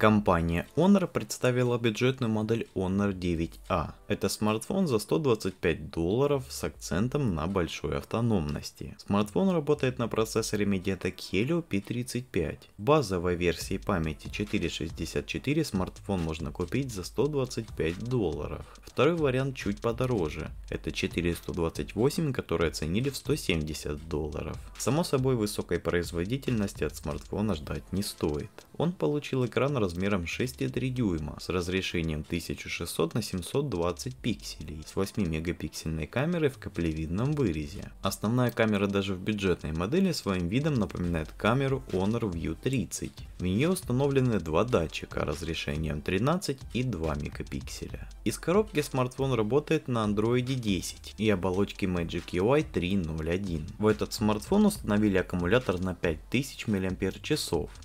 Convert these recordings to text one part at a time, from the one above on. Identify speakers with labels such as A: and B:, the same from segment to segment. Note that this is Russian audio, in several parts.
A: Компания Honor представила бюджетную модель Honor 9A. А. Это смартфон за 125 долларов с акцентом на большой автономности. Смартфон работает на процессоре Mediatek Helio P35. В Базовой версии памяти 464 смартфон можно купить за 125 долларов. Второй вариант чуть подороже. Это 428, которые оценили в 170 долларов. Само собой высокой производительности от смартфона ждать не стоит он получил экран размером 6,3 дюйма с разрешением 1600 на 720 пикселей с 8 мегапиксельной камерой в каплевидном вырезе. Основная камера даже в бюджетной модели своим видом напоминает камеру Honor View 30. В нее установлены два датчика разрешением 13 и 2 мегапикселя. Из коробки смартфон работает на Android 10 и оболочке Magic UI 3.0.1. В этот смартфон установили аккумулятор на 5000 мАч.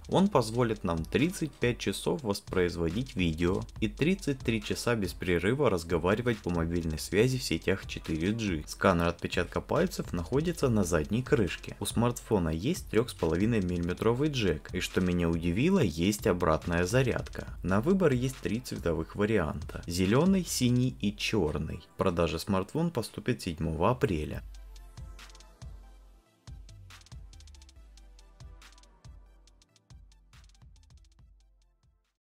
A: Он позволит нам 35 часов воспроизводить видео и 33 часа без прерыва разговаривать по мобильной связи в сетях 4G. Сканер отпечатка пальцев находится на задней крышке. У смартфона есть 3,5 мм джек и что меня удивляет удивило, есть обратная зарядка. На выбор есть три цветовых варианта. Зеленый, синий и черный. Продажа смартфон поступит 7 апреля.